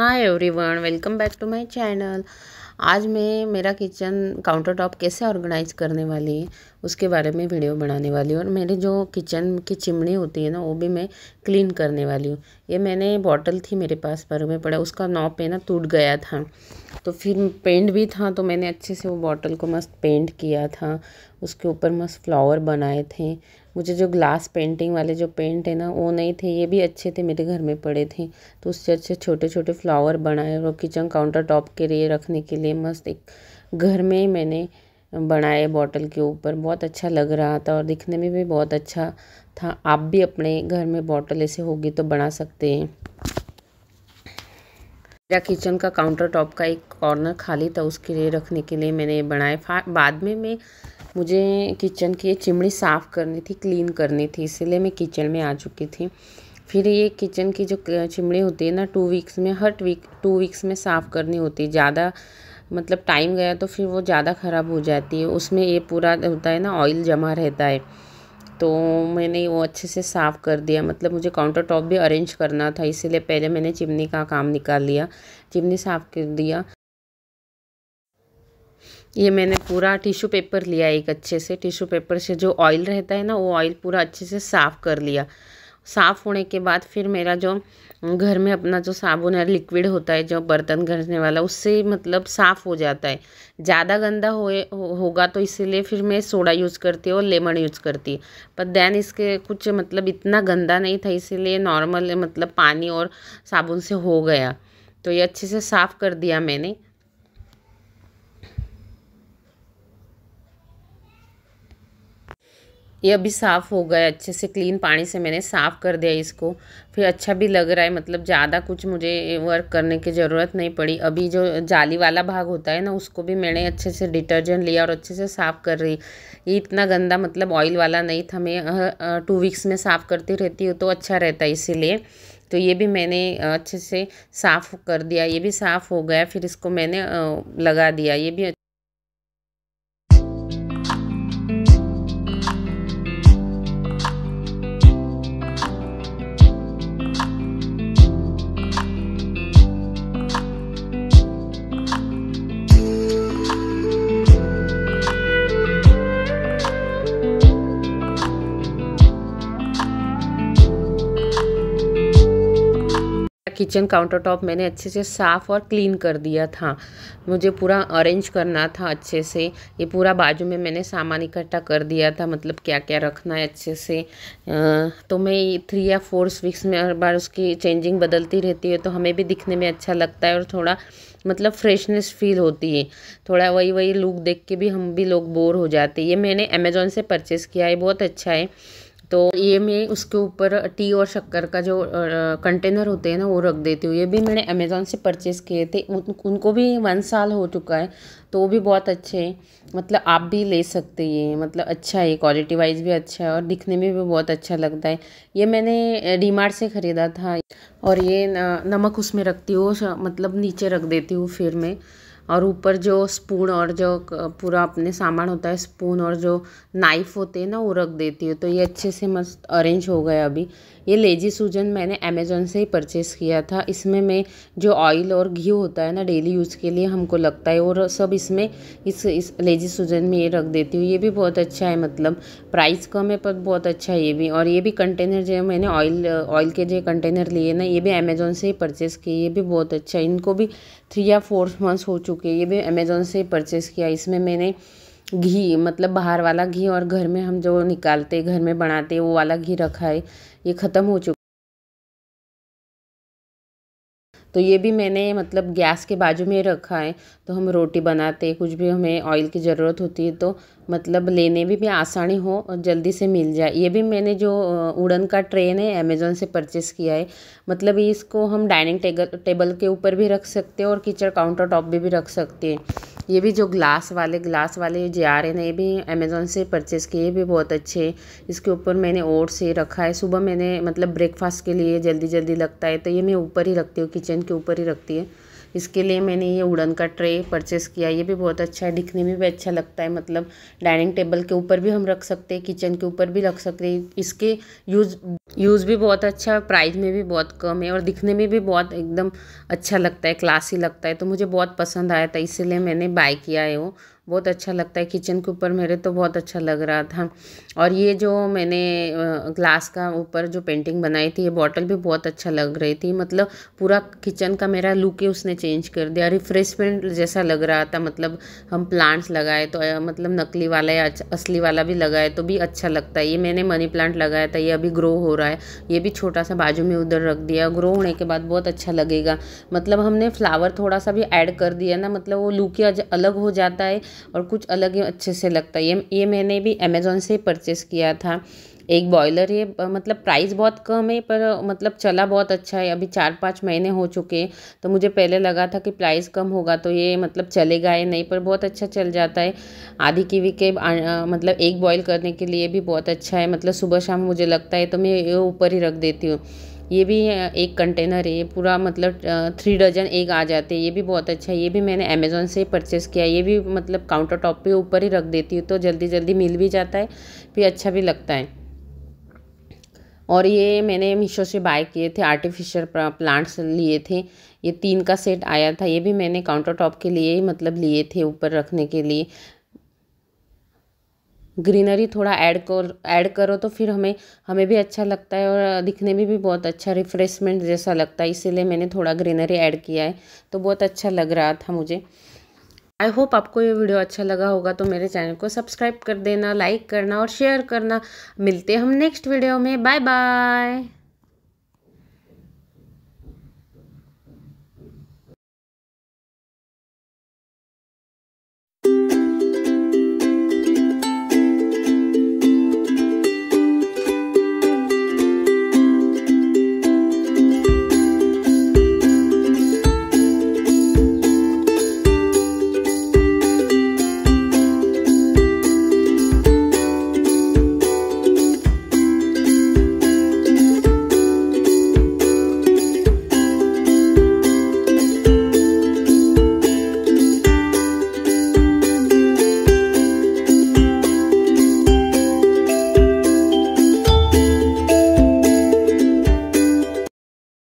hi everyone welcome back to my channel आज मैं मेरा किचन काउंटर टॉप कैसे ऑर्गेनाइज करने वाली है उसके बारे में वीडियो बनाने वाली हूँ और मेरे जो किचन की चिमनी होती है ना वो भी मैं क्लीन करने वाली हूँ ये मैंने बॉटल थी मेरे पास पर में पड़ा उसका नॉप है ना टूट गया था तो फिर पेंट भी था तो मैंने अच्छे से वो बॉटल को मस्त पेंट किया था उसके ऊपर मस्त फ्लावर बनाए थे मुझे जो ग्लास पेंटिंग वाले जो पेंट है ना वो नहीं थे ये भी अच्छे थे मेरे घर में पड़े थे तो उससे अच्छे छोटे छोटे फ्लावर बनाए और किचन काउंटर टॉप के लिए रखने के लिए मस्त एक घर में ही मैंने बनाए बॉटल के ऊपर बहुत अच्छा लग रहा था और दिखने में भी बहुत अच्छा था आप भी अपने घर में बॉटल ऐसे होगी तो बना सकते हैं मेरा किचन का काउंटर टॉप का एक कॉर्नर खाली था उसके लिए रखने के लिए मैंने बनाए बाद में मैं मुझे किचन की चिमड़ी साफ़ करनी थी क्लीन करनी थी इसीलिए मैं किचन में आ चुकी थी फिर ये किचन की जो चिमड़ी होती है ना टू वीक्स में हर वीक टू वीक्स में साफ़ करनी होती है ज़्यादा मतलब टाइम गया तो फिर वो ज़्यादा ख़राब हो जाती है उसमें ये पूरा होता है ना ऑयल जमा रहता है तो मैंने वो अच्छे से साफ़ कर दिया मतलब मुझे काउंटर टॉप भी अरेंज करना था इसीलिए पहले मैंने चिमनी का काम निकाल लिया चिमनी साफ़ कर दिया ये मैंने पूरा टिश्यू पेपर लिया एक अच्छे से टिश्यू पेपर से जो ऑयल रहता है ना वो ऑयल पूरा अच्छे से साफ़ कर लिया साफ़ होने के बाद फिर मेरा जो घर में अपना जो साबुन है लिक्विड होता है जो बर्तन घरने वाला उससे मतलब साफ़ हो जाता है ज़्यादा गंदा होए हो, होगा तो इसीलिए फिर मैं सोडा यूज़ करती हूँ और लेमन यूज़ करती हूँ पर देन इसके कुछ मतलब इतना गंदा नहीं था इसीलिए नॉर्मल मतलब पानी और साबुन से हो गया तो ये अच्छे से साफ़ कर दिया मैंने ये अभी साफ़ हो गया अच्छे से क्लीन पानी से मैंने साफ़ कर दिया इसको फिर अच्छा भी लग रहा है मतलब ज़्यादा कुछ मुझे वर्क करने की ज़रूरत नहीं पड़ी अभी जो जाली वाला भाग होता है ना उसको भी मैंने अच्छे से डिटर्जेंट लिया और अच्छे से साफ़ कर रही ये इतना गंदा मतलब ऑयल वाला नहीं था मैं टू वीक्स में साफ़ करती रहती हूँ तो अच्छा रहता है इसीलिए तो ये भी मैंने अच्छे से साफ़ कर दिया ये भी साफ़ हो गया फिर इसको मैंने लगा दिया ये भी किचन काउंटर टॉप मैंने अच्छे से साफ़ और क्लीन कर दिया था मुझे पूरा अरेंज करना था अच्छे से ये पूरा बाजू में मैंने सामान इकट्ठा कर दिया था मतलब क्या क्या रखना है अच्छे से तो मैं थ्री या फोर वीक्स में हर बार उसकी चेंजिंग बदलती रहती है तो हमें भी दिखने में अच्छा लगता है और थोड़ा मतलब फ्रेशनेस फील होती है थोड़ा वही वही लुक देख के भी हम भी लोग बोर हो जाते हैं ये मैंने अमेज़ोन से परचेस किया है बहुत अच्छा है तो ये मैं उसके ऊपर टी और शक्कर का जो कंटेनर होते हैं ना वो रख देती हूँ ये भी मैंने अमेज़ोन से परचेज़ किए थे उन, उनको भी वन साल हो चुका है तो वो भी बहुत अच्छे हैं मतलब आप भी ले सकते ये मतलब अच्छा है क्वालिटी वाइज भी अच्छा है और दिखने में भी बहुत अच्छा लगता है ये मैंने डी से ख़रीदा था और ये नमक उसमें रखती हूँ मतलब नीचे रख देती हूँ फिर मैं और ऊपर जो स्पून और जो पूरा अपने सामान होता है स्पून और जो नाइफ़ होते हैं ना वो रख देती हूँ तो ये अच्छे से मस्त अरेंज हो गया अभी ये लेजी सूजन मैंने अमेज़ोन से ही परचेस किया था इसमें मैं जो ऑयल और घी होता है ना डेली यूज़ के लिए हमको लगता है और सब इसमें इस इस लेजी सूजन में ये रख देती हूँ ये भी बहुत अच्छा है मतलब प्राइस कम है पर बहुत अच्छा है ये भी और ये भी कंटेनर जो मैंने ऑयल ऑयल के जो कंटेनर लिए ना ये भी अमेज़ोन से ही परचेस किए ये भी बहुत अच्छा है इनको भी थ्री या फोर मंथ्स हो चुके हैं ये भी अमेज़ोन से परचेस किया इसमें मैंने घी मतलब बाहर वाला घी और घर में हम जो निकालते घर में बनाते वो वाला घी रखा है ये ख़त्म हो चुका तो ये भी मैंने मतलब गैस के बाजू में रखा है तो हम रोटी बनाते कुछ भी हमें ऑयल की ज़रूरत होती है तो मतलब लेने भी, भी आसानी हो और जल्दी से मिल जाए ये भी मैंने जो उड़न का ट्रेन है अमेज़ोन से परचेस किया है मतलब इसको हम डाइनिंग टेबल टेबल के ऊपर भी रख सकते हैं और किचन काउंटर टॉप भी, भी रख सकते हैं ये भी जो ग्लास वाले ग्लास वाले जार हैं ना ये भी अमेज़ोन से परचेज़ किए भी बहुत अच्छे इसके ऊपर मैंने ओट्स से रखा है सुबह मैंने मतलब ब्रेकफास्ट के लिए जल्दी जल्दी लगता है तो ये मैं ऊपर ही रखती हूँ किचन के ऊपर ही रखती है इसके लिए मैंने ये उडन का ट्रे परचेस किया ये भी बहुत अच्छा है दिखने में भी अच्छा लगता है मतलब डाइनिंग टेबल के ऊपर भी हम रख सकते हैं किचन के ऊपर भी रख सकते हैं इसके यूज़ यूज़ भी बहुत अच्छा है प्राइस में भी बहुत कम है और दिखने में भी बहुत एकदम अच्छा लगता है क्लासी लगता है तो मुझे बहुत पसंद आया था इसीलिए मैंने बाय किया है वो बहुत अच्छा लगता है किचन के ऊपर मेरे तो बहुत अच्छा लग रहा था और ये जो मैंने ग्लास का ऊपर जो पेंटिंग बनाई थी ये बॉटल भी बहुत अच्छा लग रही थी मतलब पूरा किचन का मेरा लुक ही उसने चेंज कर दिया रिफ्रेशमेंट जैसा लग रहा था मतलब हम प्लांट्स लगाए तो मतलब नकली वाला या असली वाला भी लगाए तो भी अच्छा लगता है ये मैंने मनी प्लांट लगाया था ये अभी ग्रो हो रहा है ये भी छोटा सा बाजू में उधर रख दिया ग्रो होने के बाद बहुत अच्छा लगेगा मतलब हमने फ्लावर थोड़ा सा भी ऐड कर दिया ना मतलब वो लुक ही अलग हो जाता है और कुछ अलग ही अच्छे से लगता है ये ये मैंने भी अमेज़ोन से परचेस किया था एक बॉयलर है मतलब प्राइस बहुत कम है पर मतलब चला बहुत अच्छा है अभी चार पाँच महीने हो चुके हैं तो मुझे पहले लगा था कि प्राइस कम होगा तो ये मतलब चलेगा या नहीं पर बहुत अच्छा चल जाता है आधी कीवी के आ, मतलब एक बॉयल करने के लिए भी बहुत अच्छा है मतलब सुबह शाम मुझे लगता है तो मैं ये ऊपर ही रख देती हूँ ये भी एक कंटेनर है ये पूरा मतलब थ्री डजन एक आ जाते हैं ये भी बहुत अच्छा है ये भी मैंने अमेज़ोन से परचेस किया ये भी मतलब काउंटर टॉप पे ऊपर ही रख देती हूँ तो जल्दी जल्दी मिल भी जाता है फिर अच्छा भी लगता है और ये मैंने मीशो से बाय किए थे आर्टिफिशियल प्लांट्स लिए थे ये तीन का सेट आया था ये भी मैंने काउंटर टॉप के लिए ही मतलब लिए थे ऊपर रखने के लिए ग्रीनरी थोड़ा ऐड कर ऐड करो तो फिर हमें हमें भी अच्छा लगता है और दिखने में भी बहुत अच्छा रिफ्रेशमेंट जैसा लगता है इसीलिए मैंने थोड़ा ग्रीनरी ऐड किया है तो बहुत अच्छा लग रहा था मुझे आई होप आपको ये वीडियो अच्छा लगा होगा तो मेरे चैनल को सब्सक्राइब कर देना लाइक करना और शेयर करना मिलते हम नेक्स्ट वीडियो में बाय बाय